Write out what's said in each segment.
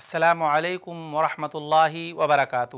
السلام علیکم ورحمۃ اللہ وبرکاتہ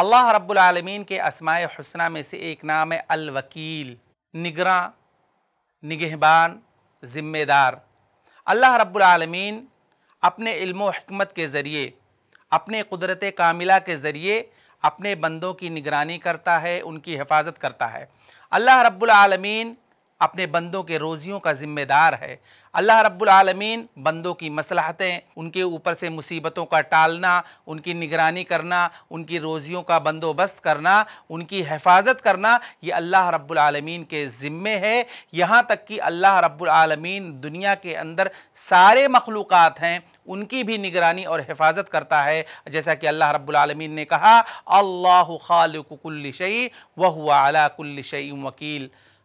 اللہ رب العالمین کے اسماء حسنہ میں سے ایک نام ہے الوکیل نگراں نگہبان ذمہ دار اللہ رب العالمین اپنے علم و حکمت کے ذریعے اپنے قدرت کاملہ کے ذریعے اپنے بندوں کی نگرانی کرتا ہے ان کی حفاظت کرتا ہے اللہ رب العالمین अपने बंदों के रोज़ियों का ज़िम्मेदार है अल्लाह रब्बुल बंदों की मसलहतें उनके ऊपर से मुसीबतों का टालना उनकी निगरानी करना उनकी रोज़ियों का बंदोबस्त करना उनकी हफाजत करना ये अल्लाह रब्बुल के ज़िम्मे है यहाँ तक कि अल्लाह रब्बुल दुनिया के अंदर सारे मखलूक़ हैं उनकी भी निगरानी और हिफाजत करता है जैसा कि अल्लाह रब्बुल ने कहा अल्लाह खालकुल्ल शई वह अला कुल्ल वकील